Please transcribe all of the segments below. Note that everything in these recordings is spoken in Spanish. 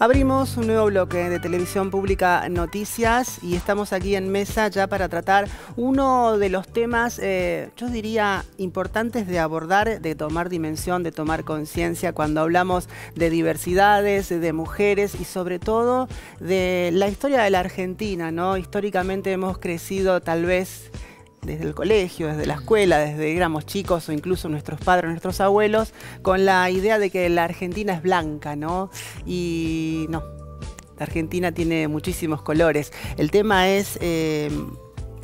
Abrimos un nuevo bloque de televisión pública Noticias y estamos aquí en mesa ya para tratar uno de los temas, eh, yo diría, importantes de abordar, de tomar dimensión, de tomar conciencia cuando hablamos de diversidades, de mujeres y sobre todo de la historia de la Argentina, ¿no? Históricamente hemos crecido tal vez desde el colegio, desde la escuela, desde éramos chicos o incluso nuestros padres, nuestros abuelos, con la idea de que la Argentina es blanca, ¿no? Y no, la Argentina tiene muchísimos colores. El tema es... Eh,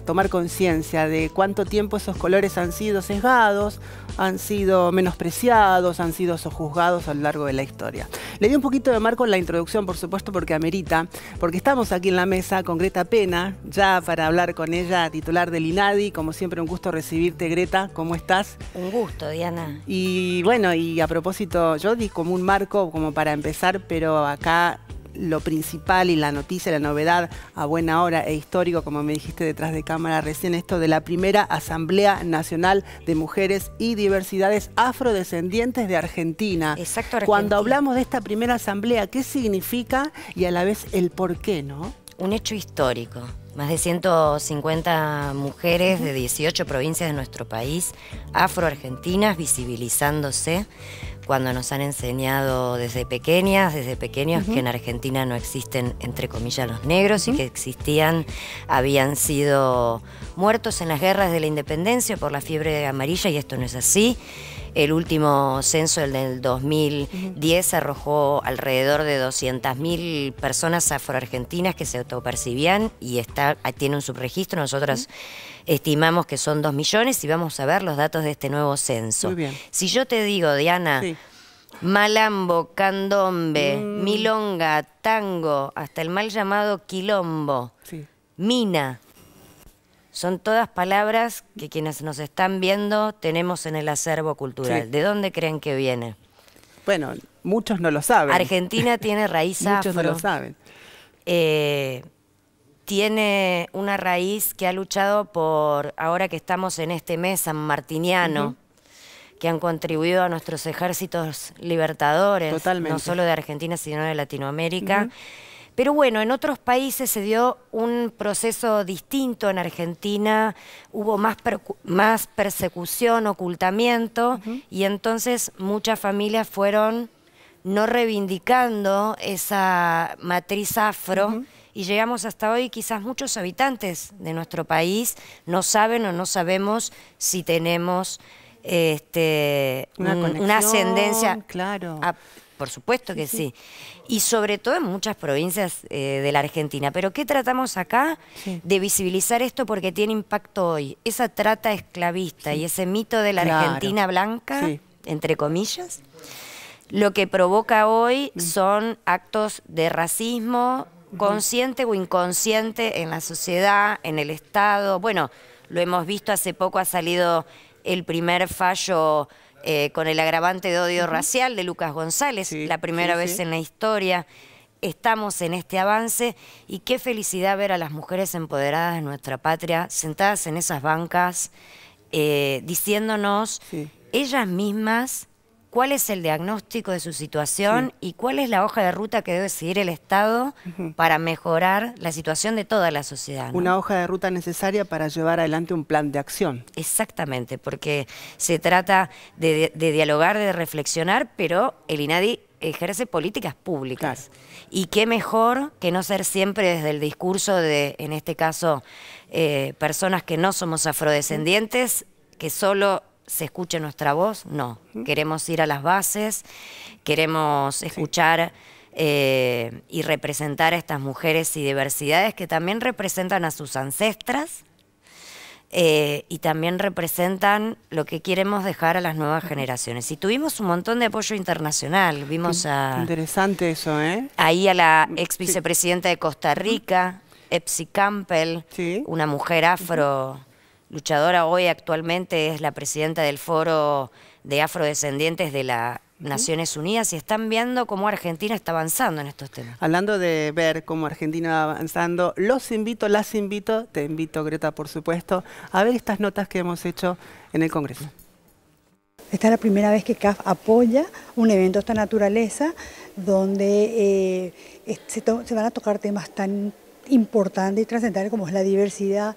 tomar conciencia de cuánto tiempo esos colores han sido sesgados, han sido menospreciados, han sido sojuzgados a lo largo de la historia. Le di un poquito de marco en la introducción, por supuesto, porque amerita, porque estamos aquí en la mesa con Greta Pena, ya para hablar con ella, titular del INADI. Como siempre, un gusto recibirte, Greta. ¿Cómo estás? Un gusto, Diana. Y bueno, y a propósito, yo di como un marco como para empezar, pero acá lo principal y la noticia, la novedad a buena hora e histórico, como me dijiste detrás de cámara recién, esto de la primera Asamblea Nacional de Mujeres y Diversidades Afrodescendientes de Argentina. Exacto. Argentina. Cuando hablamos de esta primera asamblea, ¿qué significa y a la vez el por qué, no? Un hecho histórico. Más de 150 mujeres de 18 provincias de nuestro país, afroargentinas, visibilizándose cuando nos han enseñado desde pequeñas, desde pequeños, que en Argentina no existen, entre comillas, los negros y que existían, habían sido muertos en las guerras de la independencia por la fiebre amarilla y esto no es así. El último censo, el del 2010, arrojó alrededor de 200.000 personas afroargentinas que se autopercibían y está, ah, tiene un subregistro. Nosotros estimamos que son 2 millones y vamos a ver los datos de este nuevo censo. Si yo te digo, Diana... Malambo, candombe, mm. milonga, tango, hasta el mal llamado quilombo, mina, son todas palabras que quienes nos están viendo tenemos en el acervo cultural. ¿De dónde creen que viene? Bueno, muchos no lo saben. Argentina tiene raíz Muchos no lo saben. Eh, tiene una raíz que ha luchado por, ahora que estamos en este mes San Martiniano, que han contribuido a nuestros ejércitos libertadores, no solo de Argentina, sino de Latinoamérica. Pero bueno, en otros países se dio un proceso distinto. En Argentina hubo más, persecución, ocultamiento, y entonces muchas familias fueron no reivindicando esa matriz afro. Y llegamos hasta hoy, quizás muchos habitantes de nuestro país no saben o no sabemos si tenemos este, una, ascendencia claro. Por supuesto que sí. Y sobre todo en muchas provincias eh, de la Argentina. Pero ¿qué tratamos acá? De visibilizar esto porque tiene impacto hoy. Esa trata esclavista y ese mito de la Argentina blanca, entre comillas, lo que provoca hoy mm. son actos de racismo consciente o inconsciente en la sociedad, en el Estado. Bueno, lo hemos visto hace poco, ha salido el primer fallo eh, con el agravante de odio racial de Lucas González, la primera vez en la historia. Estamos en este avance y qué felicidad ver a las mujeres empoderadas de nuestra patria sentadas en esas bancas, eh, diciéndonos ellas mismas cuál es el diagnóstico de su situación y cuál es la hoja de ruta que debe seguir el Estado para mejorar la situación de toda la sociedad. Una hoja de ruta necesaria para llevar adelante un plan de acción. Exactamente, porque se trata de, dialogar, de reflexionar, pero el INADI ejerce políticas públicas. Y qué mejor que no ser siempre desde el discurso de, en este caso, eh, personas que no somos afrodescendientes, que solo se escuche nuestra voz, no. Queremos ir a las bases, queremos escuchar eh, y representar a estas mujeres y diversidades que también representan a sus ancestras eh, y también representan lo que queremos dejar a las nuevas generaciones. Y tuvimos un montón de apoyo internacional. Vimos a. Interesante eso, ¿eh? Ahí a la ex vicepresidenta de Costa Rica, Epsi Campbell, una mujer afro luchadora hoy actualmente es la presidenta del Foro de Afrodescendientes de las Naciones Unidas y están viendo cómo Argentina está avanzando en estos temas. Hablando de ver cómo Argentina va avanzando, los invito, las invito, te invito Greta por supuesto, a ver estas notas que hemos hecho en el Congreso. Esta es la primera vez que CAF apoya un evento de esta naturaleza donde eh, se, van a tocar temas tan importantes y trascendentales como es la diversidad,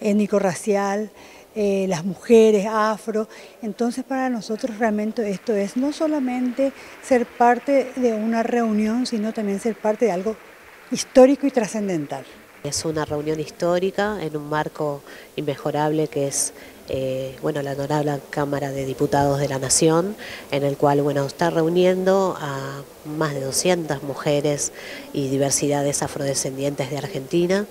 étnico-racial, eh, eh, las mujeres, afro. Entonces para nosotros realmente esto es no solamente ser parte de una reunión, sino también ser parte de algo histórico y trascendental. Es una reunión histórica en un marco inmejorable que es eh, bueno, la honorable Cámara de Diputados de la Nación, en el cual bueno, está reuniendo a más de 200 mujeres y diversidades afrodescendientes de Argentina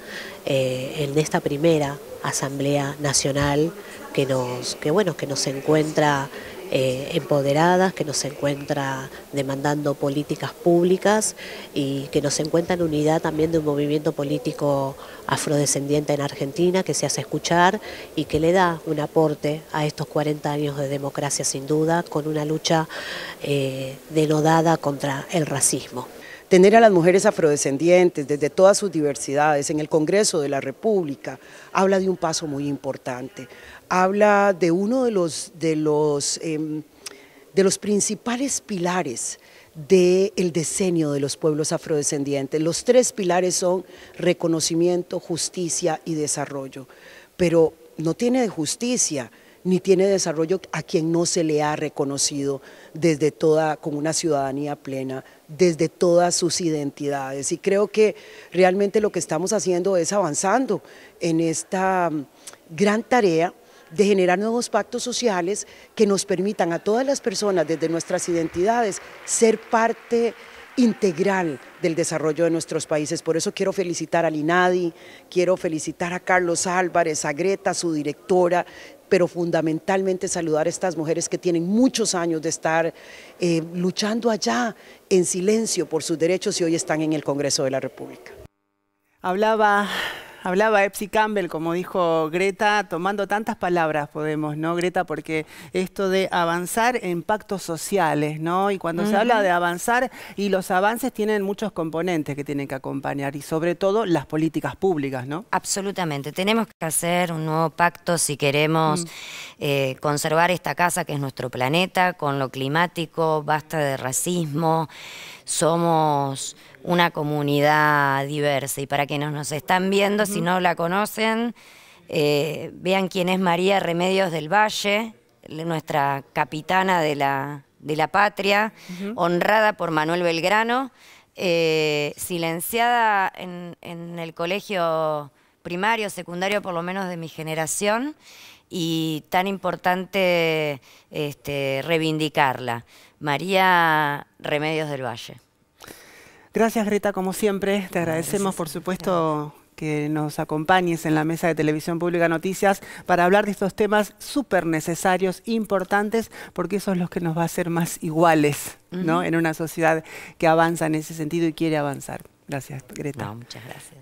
en esta primera Asamblea Nacional que nos, que bueno, que nos encuentra eh, empoderadas, que nos encuentra demandando políticas públicas y que nos encuentra en unidad también de un movimiento político afrodescendiente en Argentina que se hace escuchar y que le da un aporte a estos 40 años de democracia sin duda con una lucha eh, denodada contra el racismo tener a las mujeres afrodescendientes desde todas sus diversidades en el Congreso de la República, habla de un paso muy importante, habla de uno de los, de los, em, principales pilares del diseño de los pueblos afrodescendientes. Los tres pilares son reconocimiento, justicia y desarrollo, pero no tiene de justicia ni tiene desarrollo a quien no se le ha reconocido desde toda, con una ciudadanía plena, desde todas sus identidades. Y creo que realmente lo que estamos haciendo es avanzando en esta mm, gran tarea de generar nuevos pactos sociales que nos permitan a todas las personas desde nuestras identidades ser parte integral del desarrollo de nuestros países. Por eso quiero felicitar a Linadi, quiero felicitar a Carlos Álvarez, a Greta, su directora, pero fundamentalmente saludar a estas mujeres que tienen muchos años de estar eh, luchando allá en silencio por sus derechos y hoy están en el Congreso de la República. Hablaba Hablaba Epsi Campbell, como dijo Greta, tomando tantas palabras podemos, ¿no, Greta? Porque esto de avanzar en pactos sociales, ¿no? Y cuando se habla de avanzar, y los avances tienen muchos componentes que tienen que acompañar, y sobre todo las políticas públicas, ¿no? Absolutamente. Tenemos que hacer un nuevo pacto si queremos mm. eh, conservar esta casa que es nuestro planeta, con lo climático, basta de racismo, somos una comunidad diversa. Y para quienes nos están viendo, si no la conocen, eh, vean quién es María Remedios del Valle, nuestra capitana de la, patria, honrada por Manuel Belgrano, eh, silenciada en, el colegio primario, secundario, por lo menos de mi generación, y tan importante este, reivindicarla. María Remedios del Valle. Gracias, Greta, como siempre. Te agradecemos, por supuesto, que nos acompañes en la mesa de Televisión Pública Noticias para hablar de estos temas súper necesarios, importantes, porque eso es lo que nos va a hacer más iguales ¿no? en una sociedad que avanza en ese sentido y quiere avanzar. Gracias, Greta. muchas gracias.